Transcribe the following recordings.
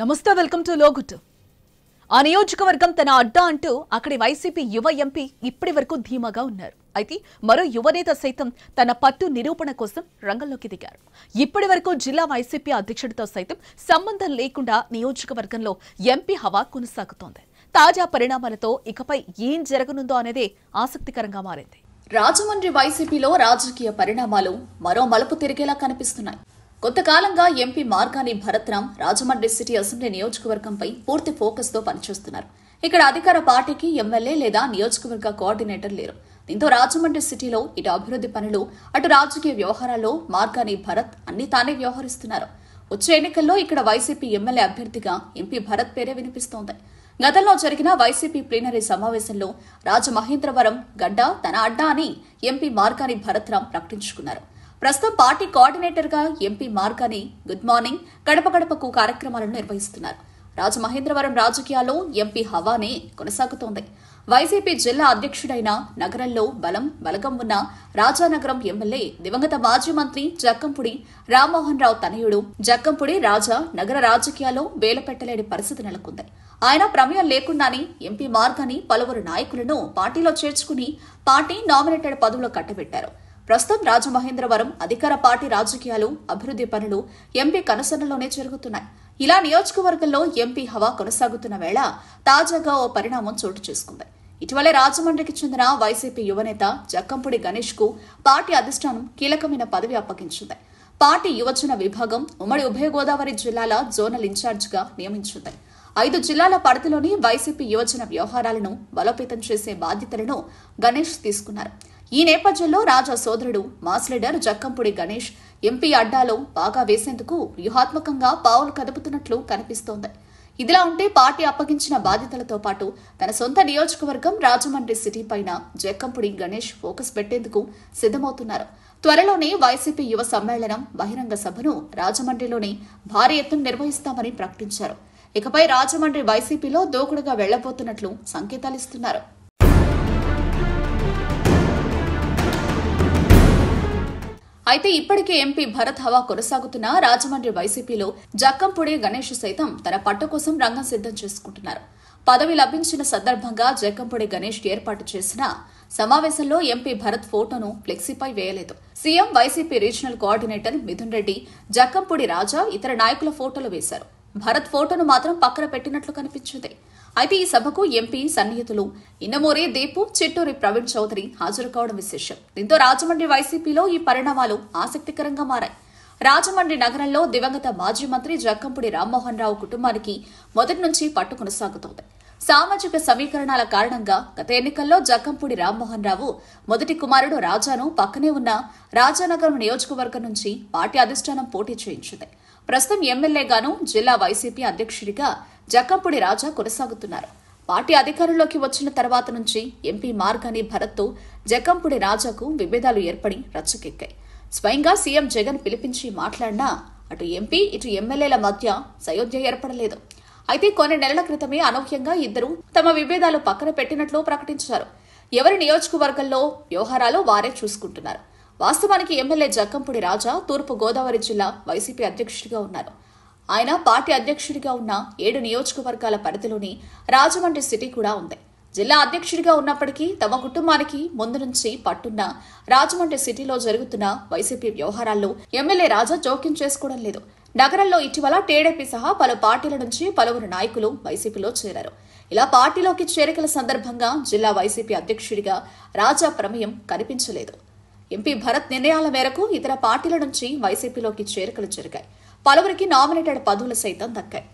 నమస్తే welcome to లోగుట్ ఆ నియోజకవర్గం తన అడ్డా అంటూ అక్కడి వైసీపీ యువ ఎంపీ ఇప్పటి వరకు ధీమాగా ఉన్నారు అయితే మరో యువనేత సైతం తన పట్టు నిరూపణ కోసం రంగంలోకి దిగారు ఇప్పటి వరకు జిల్లా వైసీపీ అధ్యక్షుడితో సైతం సంబంధం లేకుండా నియోజకవర్గంలో ఎంపీ హవా కొనసాగుతోంది తాజా పరిణామాలతో ఇకపై ఏం జరగనుందో అనేది ఆసక్తికరంగా మారింది రాజమండ్రి వైసీపీలో రాజకీయ పరిణామాలు మరో మలుపు తిరిగేలా కనిపిస్తున్నాయి కొంతకాలంగా MP Margani Bharatram Rajahmundry city assembly నియోజకవర్గంపై పూర్తి ఫోకస్ తో పనిచేస్తున్నారు ఇక్కడ అధికార పార్టీకి ఎమ్మెల్యే లేదా నియోజకవర్గ కోఆర్డినేటర్ లేరు దీంతో రాజమండ్రి సిటీలో ఇటు అభివృద్ధి పనులు అటు రాజకీయ వ్యవహారాల్లో మార్గాని భరత్ అన్ని తానే వ్యవహరిస్తున్నారు వచ్చే ఎన్నికల్లో ఇక్కడ వైసీపీ ఎమ్మెల్యే అభ్యర్థిగా ఎంపీ భరత్ పేరే వినిపిస్తోంది గతంలో జరిగిన వైసీపీ ప్లీనరీ సమావేశంలో రాజమహేంద్రవరం గడ్డ తన అడ్డా అని ఎంపీ మార్గాని భరత్రాం ప్రకటించుకున్నారు ప్రస్తుతం పార్టీ కోఆర్డినేటర్గా ఎంపీ మార్గాని గుడ్ మార్నింగ్ గడప గడపకు కార్యక్రమాలను నిర్వహిస్తున్నారు రాజమహేంద్రవరం రాజకీయాల్లో ఎంపీ హవానే కొనసాగుతోంది వైసీపీ జిల్లా అధ్యక్షుడైన నగరంలో బలం బలగం ఉన్న రాజానగరం ఎమ్మెల్యే దివంగత మాజీ మంత్రి జక్కంపుడి రామ్మోహన్ రావు తనయుడు జక్కంపుడి రాజా నగర రాజకీయాల్లో వేలపెట్టలేని పరిస్థితి నెలకొంది ఆయన ప్రమేయం లేకుండానే ఎంపీ మార్గాన్ని పలువురు నాయకులను పార్టీలో చేర్చుకుని పార్టీ నామినేటెడ్ పదవులు కట్టబెట్టారు ప్రస్తుతం రాజమహేంద్రవరం అధికార పార్టీ రాజకీయాలు అభివృద్ధి పనులు ఎంపీ కనసనలోనే జరుగుతున్నాయి ఇలా నియోజకవర్గంలో ఎంపీ హవా కొనసాగుతున్న వేళ తాజాగా ఓ పరిణామం చోటు చేసుకుంది ఇటీవలే రాజమండ్రికి చెందిన వైసీపీ యువనేత జక్కంపుడి గణేష్ కు పార్టీ అధిష్టానం కీలకమైన పదవి అప్పగించింది పార్టీ యువజన విభాగం ఉమ్మడి ఉభయ గోదావరి జిల్లాల జోనల్ ఇన్ఛార్జిగా నియమించింది ఐదు జిల్లాల పరిధిలోని వైసీపీ యువజన వ్యవహారాలను బలోపేతం చేసే బాధ్యతలను గణేష్ తీసుకున్నారు ఈ నేపథ్యంలో రాజా సోదరుడు mass leader Jakkampudi Ganesh MP అడ్డాలో బాగా వేసేందుకు వ్యూహాత్మకంగా పావులు కదుపుతున్నట్లు కనిపిస్తోంది ఇదిలా ఉంటే పార్టీ అప్పగించిన బాధ్యతలతో పాటు తన సొంత నియోజకవర్గం రాజమండ్రి సిటీ పైన జక్కంపుడి గణేష్ ఫోకస్ పెట్టేందుకు సిద్ధమవుతున్నారు త్వరలోనే వైసీపీ యువ సమ్మేళనం బహిరంగ సభను రాజమండ్రిలోనే భారీ ఎత్తున నిర్వహిస్తామని ప్రకటించారు ఇకపై రాజమండ్రి వైసీపీలో దూకుడుగా వెళ్లబోతున్నట్లు సంకేతాలిస్తున్నారు అయితే ఇప్పటికే ఎంపీ భరత్ హవా కొనసాగుతున్న రాజమండ్రి వైసీపీలో జక్కంపుడి గణేష్ సైతం తన పట్ట కోసం రంగం సిద్ధం చేసుకుంటున్నారు పదవి లభించిన సందర్భంగా జక్కంపుడి గణేష్ ఏర్పాటు చేసిన సమావేశంలో ఎంపీ భరత్ ఫోటోను ఫ్లెక్సీపై వేయలేదు CM YCP regional coordinator Mithun Reddy Jakkampudi Raja ఇతర నాయకుల ఫోటోలు వేశారు భరత్ ఫోటోను మాత్రం పక్కన పెట్టినట్లు కనిపించింది అయితే ఈ సభకు ఎంపీ సన్నిహితులు ఇన్నమోరే దీపు చిట్టూరి ప్రవీణ్ చౌదరి హాజరు కావడం విశేషం దీంతో రాజమండ్రి వైసీపీలో ఈ పరిణామాలు ఆసక్తికరంగా మారాయి రాజమండ్రి నగరంలో దివంగత మాజీ మంత్రి జక్కంపుడి రామ్మోహన్ రావు కుటుంబానికి మొదటి నుంచి పట్టు కొనసాగుతోంది సామాజిక సమీకరణాల కారణంగా గత ఎన్నికల్లో జక్కంపూడి రామ్మోహన్ రావు మొదటి కుమారుడు రాజాను పక్కనే ఉన్న రాజానగరం నియోజకవర్గం నుంచి పార్టీ అధిష్టానం పోటీ చేయించింది ప్రస్తుతం ఎమ్మెల్యేగాను జిల్లా వైసీపీ అధ్యక్షుడిగా జక్కంపూడి రాజా కొనసాగుతున్నారు పార్టీ అధికారంలోకి వచ్చిన తర్వాత నుంచి ఎంపీ మార్గాని భరత్తో జక్కంపూడి రాజాకు విభేదాలు ఏర్పడి రచ్చకెక్కాయి స్వయంగా సీఎం జగన్ పిలిపించి మాట్లాడినా అటు ఎంపీ ఇటు ఎమ్మెల్యేల మధ్య సయోధ్య ఏర్పడలేదు అయితే కొన్ని నెలల క్రితమే అనూహ్యంగా ఇద్దరు తమ విభేదాలు పక్కన పెట్టినట్లు ప్రకటించారు ఎవరి నియోజకవర్గంలో వ్యవహారాలు వారే చూసుకుంటున్నారు వాస్తవానికి ఎమ్మెల్యే జక్కంపూడి రాజా తూర్పు గోదావరి జిల్లా వైసీపీ అధ్యక్షుడిగా ఉన్నారు ఆయన పార్టీ అధ్యక్షుడిగా ఉన్న ఏడు నియోజకవర్గాల పరిధిలోని రాజమండ్రి సిటీ కూడా ఉంది జిల్లా అధ్యక్షుడిగా ఉన్నప్పటికీ తమ కుటుంబానికి ముందు నుంచి పట్టున్న రాజమండ్రి సిటీలో జరుగుతున్న వైసీపీ వ్యవహారాల్లో ఎమ్మెల్యే రాజా జోక్యం చేసుకోవడం లేదు నగరంలో ఇటీవల టీడీపీ సహా పలు పార్టీల నుంచి పలువురు నాయకులు వైసీపీలో చేరారు ఇలా పార్టీలోకి చేరికల సందర్భంగా జిల్లా వైసీపీ అధ్యక్షుడిగా రాజా ప్రమేయం కనిపించలేదు ఎంపీ భరత్ నిర్ణయాల మేరకు ఇతర పార్టీల నుంచి వైసీపీలోకి చేరికలు జరిగాయి పలువురికి నామినేటెడ్ పదవులు సైతం దక్కాయి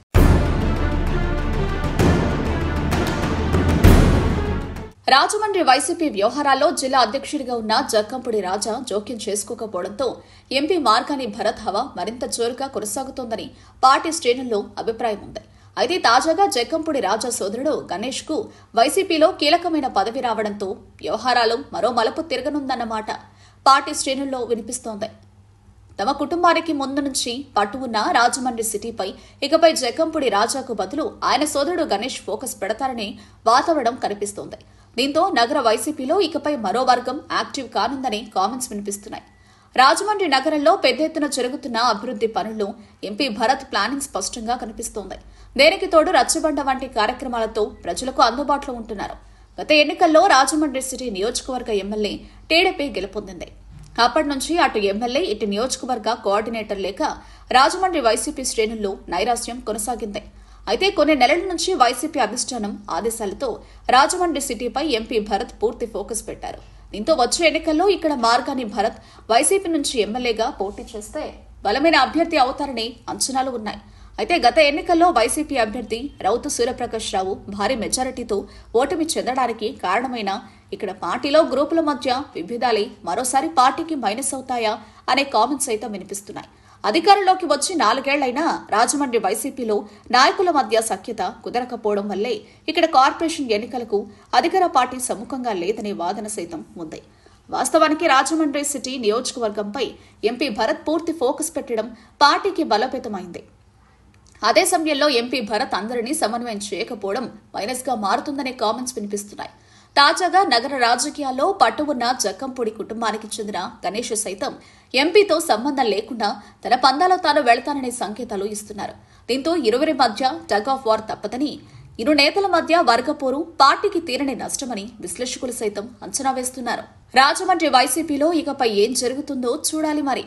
రాజమండ్రి వైసీపీ వ్యవహారాల్లో జిల్లా అధ్యక్షుడిగా ఉన్న జక్కంపూడి రాజా జోక్యం చేసుకోకపోవడంతో ఎంపీ మార్గాని భరత్ హవా మరింత జోరుగా కొనసాగుతోందని పార్టీ శ్రేణుల్లో అభిప్రాయం ఉంది అయితే తాజాగా జక్కంపూడి రాజా సోదరుడు గణేష్ కు వైసీపీలో కీలకమైన పదవి రావడంతో వ్యవహారాలు మరో మలుపు తిరగనుందన్నమాట పార్టీ శ్రేణుల్లో వినిపిస్తోంది తమ కుటుంబానికి ముందు నుంచి పట్టు ఉన్న రాజమండ్రి సిటీపై ఇకపై జకంపుడి రాజాకు బదులు ఆయన సోదరుడు గణేష్ ఫోకస్ పెడతారని వాతావరణం కనిపిస్తోంది దీంతో నగర వైసీపీలో ఇకపై మరో వర్గం యాక్టివ్ కానుందని కామెంట్స్ వినిపిస్తున్నాయి రాజమండ్రి నగరంలో పెద్ద ఎత్తున జరుగుతున్న అభివృద్ది పనుల్లో ఎంపీ భరత్ ప్లానింగ్ స్పష్టంగా కనిపిస్తోంది దేనికి తోడు రచ్చబండ వంటి కార్యక్రమాలతో ప్రజలకు అందుబాటులో ఉంటున్నారు గత ఎన్నికల్లో రాజమండ్రి సిటీ నియోజకవర్గ ఎమ్మెల్యే టీడీపీ గెలుపొందింది అప్పటి నుంచి అటు ఎమ్మెల్యే ఇటు నియోజకవర్గ కోఆర్డినేటర్ లేక రాజమండ్రి వైసీపీ శ్రేణుల్లో నైరాశ్యం కొనసాగింది అయితే కొన్ని నెలల నుంచి వైసీపీ అధిష్టానం ఆదేశాలతో రాజమండ్రి సిటీపై ఎంపీ భరత్ పూర్తి ఫోకస్ పెట్టారు దీంతో వచ్చే ఎన్నికల్లో ఇక్కడ మార్గాని భరత్ వైసీపీ నుంచి ఎమ్మెల్యేగా పోటీ చేస్తే బలమైన అభ్యర్థి అవుతారని అంచనాలు ఉన్నాయి అయితే గత ఎన్నికల్లో వైసీపీ అభ్యర్థి రౌతు సూర్యప్రకాష్ రావు భారీ మెజారిటీతో ఓటమి చెందడానికి కారణమైన ఇక్కడ పార్టీలో గ్రూపుల మధ్య విభేదాలే మరోసారి పార్టీకి మైనస్ అవుతాయా అనే కామెంట్స్ అయితే వినిపిస్తున్నాయి అధికారంలోకి వచ్చి నాలుగేళ్లైనా రాజమండ్రి వైసీపీలో నాయకుల మధ్య సఖ్యత కుదరకపోవడం వల్లే ఇక్కడ కార్పొరేషన్ ఎన్నికలకు అధికార పార్టీ సముఖంగా లేదనే వాదన సైతం ఉంది వాస్తవానికి రాజమండ్రి సిటీ నియోజకవర్గంపై ఎంపీ భరత్ పూర్తి ఫోకస్ పెట్టడం పార్టీకి బలోపేతమైంది అదే సమయంలో ఎంపీ భరత్ అందరినీ సమన్వయం చేయకపోవడం మైనస్ గా మారుతుందనే కామెంట్స్ వినిపిస్తున్నాయి తాజాగా నగర రాజకీయాల్లో పట్టు ఉన్న జక్కంపూడి కుటుంబానికి చెందిన గణేష్ సైతం ఎంపీతో సంబంధం లేకుండా తన పందాలో తాను వెళతాననే సంకేతాలు ఇస్తున్నారు దీంతో ఇరువురి మధ్య టగ్ ఆఫ్ వార్ తప్పదని ఇరు నేతల మధ్య వర్గపోరు పార్టీకి తీరని నష్టమని విశ్లేషకులు సైతం అంచనా వేస్తున్నారు రాజమండ్రి వైసీపీలో ఇకపై ఏం జరుగుతుందో చూడాలి మరి